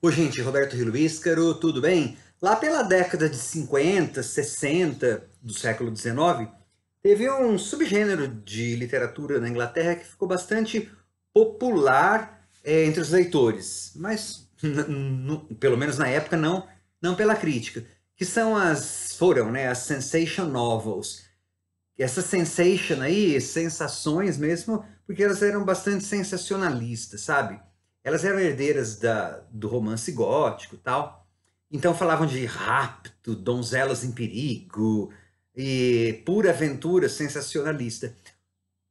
Oi, gente, Roberto Rilo Iscaro, tudo bem? Lá pela década de 50, 60 do século 19, teve um subgênero de literatura na Inglaterra que ficou bastante popular é, entre os leitores, mas pelo menos na época não, não pela crítica, que são as foram, né, as sensation novels. Essas sensation aí, sensações mesmo, porque elas eram bastante sensacionalistas, sabe? Elas eram herdeiras da, do romance gótico tal. Então falavam de rapto, donzelas em perigo e pura aventura sensacionalista.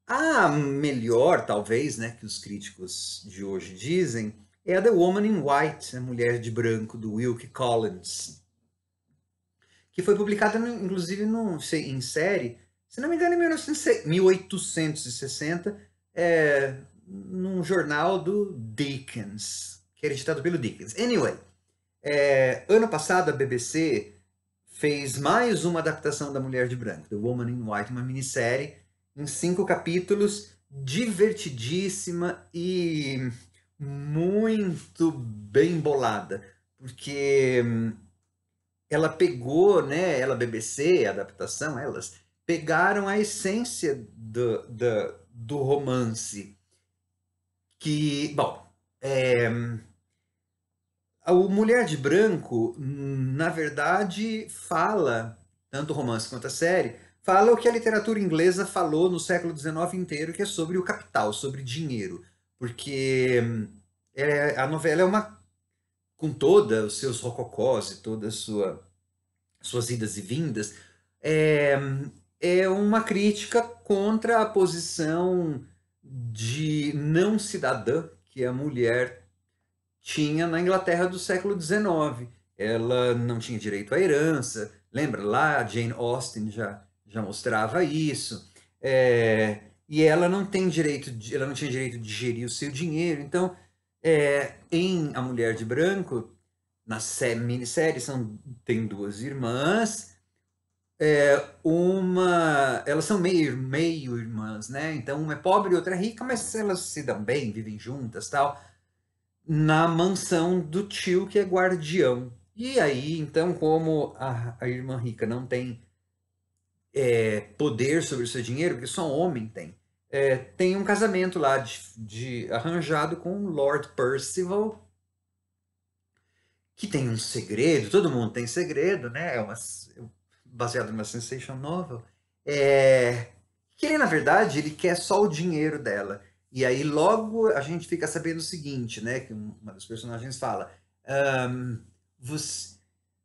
A melhor, talvez, né, que os críticos de hoje dizem, é a The Woman in White, A Mulher de Branco, do Wilkie Collins, que foi publicada, inclusive, no, em série, se não me engano, em 1960, 1860, é, num jornal do Dickens, que era editado pelo Dickens. Anyway, é, ano passado a BBC fez mais uma adaptação da Mulher de Branco, The Woman in White, uma minissérie em cinco capítulos, divertidíssima e muito bem bolada, porque hum, ela pegou, né, ela BBC, a adaptação, elas pegaram a essência do, do, do romance que, bom, é, o Mulher de Branco, na verdade, fala, tanto o romance quanto a série, fala o que a literatura inglesa falou no século XIX inteiro, que é sobre o capital, sobre dinheiro. Porque é, a novela é uma. com toda os seus rococós e todas sua, suas idas e vindas, é, é uma crítica contra a posição de não cidadã que a mulher tinha na Inglaterra do século XIX. Ela não tinha direito à herança, lembra lá Jane Austen já, já mostrava isso. É, e ela não tem direito, de, ela não tinha direito de gerir o seu dinheiro. Então, é, em A Mulher de Branco, na minissérie são, tem duas irmãs é, uma. Elas são meio, meio irmãs, né? Então uma é pobre e outra é rica, mas elas se dão bem, vivem juntas tal. Na mansão do tio que é guardião. E aí, então, como a, a irmã rica não tem é, poder sobre o seu dinheiro, porque só um homem tem, é, tem um casamento lá de, de arranjado com o Lord Percival, que tem um segredo, todo mundo tem segredo, né? É uma, baseado numa sensation novel, é, que ele, na verdade, ele quer só o dinheiro dela. E aí logo a gente fica sabendo o seguinte, né? Que uma das personagens fala, um, você,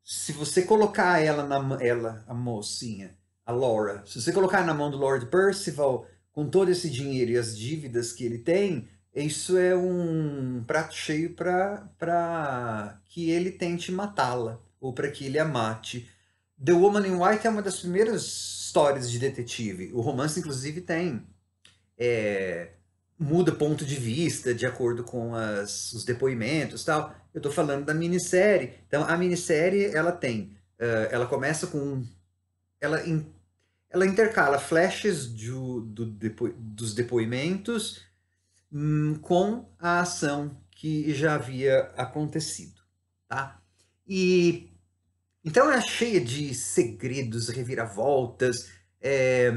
se você colocar ela, na, ela, a mocinha, a Laura, se você colocar na mão do Lord Percival, com todo esse dinheiro e as dívidas que ele tem, isso é um prato cheio para pra que ele tente matá-la, ou para que ele a mate. The Woman in White é uma das primeiras histórias de detetive. O romance, inclusive, tem. É, muda ponto de vista de acordo com as, os depoimentos tal. Eu estou falando da minissérie. Então, a minissérie, ela tem. Uh, ela começa com. Ela, in, ela intercala flashes do, do depo, dos depoimentos hum, com a ação que já havia acontecido. Tá? E então é cheia de segredos, reviravoltas. É,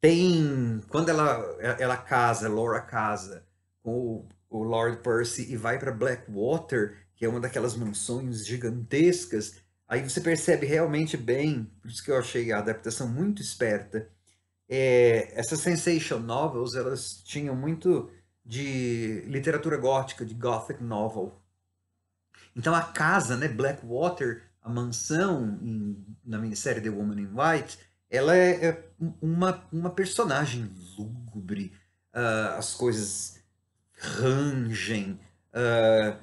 tem. Quando ela, ela casa, Laura casa com o, o Lord Percy e vai para Blackwater, que é uma daquelas mansões gigantescas, aí você percebe realmente bem, por isso que eu achei a adaptação muito esperta. É, essas sensation novels elas tinham muito de literatura gótica, de gothic novel. Então a casa, né, Blackwater, a mansão em, na minissérie The Woman in White, ela é, é uma, uma personagem lúgubre, uh, as coisas rangem, uh,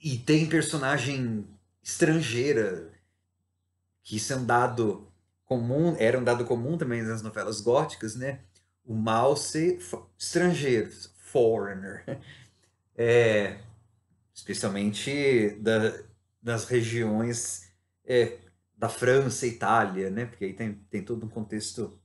e tem personagem estrangeira, que isso é um dado comum, era um dado comum também nas novelas góticas, né? O mal ser estrangeiro, foreigner. É, especialmente da, das regiões é, da França e Itália, né? Porque aí tem, tem todo um contexto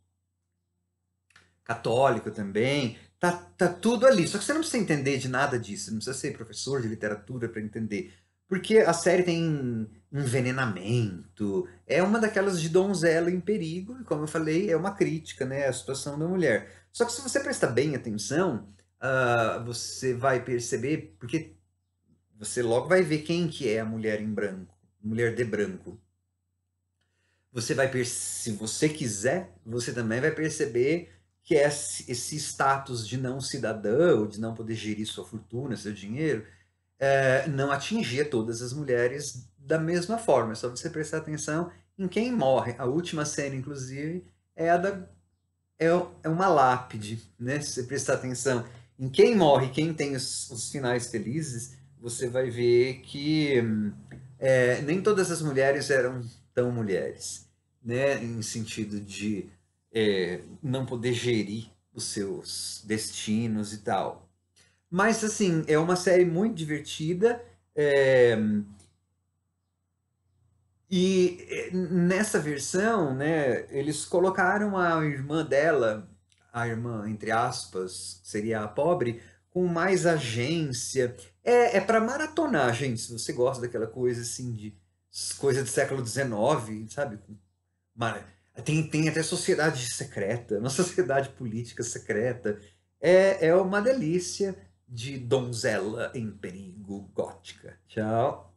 católico também. Tá, tá tudo ali. Só que você não precisa entender de nada disso. Não precisa ser professor de literatura para entender. Porque a série tem envenenamento. É uma daquelas de donzela em perigo. E como eu falei, é uma crítica né, à situação da mulher. Só que se você prestar bem atenção, uh, você vai perceber, porque você logo vai ver quem que é a mulher em branco, mulher de branco. Você vai se você quiser, você também vai perceber que é esse status de não cidadão, de não poder gerir sua fortuna, seu dinheiro, é, não atingia todas as mulheres da mesma forma. É só você prestar atenção em quem morre. A última cena, inclusive, é a da é, é uma lápide, né? Se você prestar atenção em quem morre, quem tem os, os finais felizes, você vai ver que é, nem todas as mulheres eram tão mulheres, né? Em sentido de é, não poder gerir os seus destinos e tal. Mas, assim, é uma série muito divertida. É... E é, nessa versão, né, eles colocaram a irmã dela, a irmã, entre aspas, seria a pobre, com mais agência. É, é para maratonar, gente, se você gosta daquela coisa assim de coisa do século XIX, sabe? Tem, tem até sociedade secreta, uma sociedade política secreta. É, é uma delícia de donzela em perigo gótica. Tchau.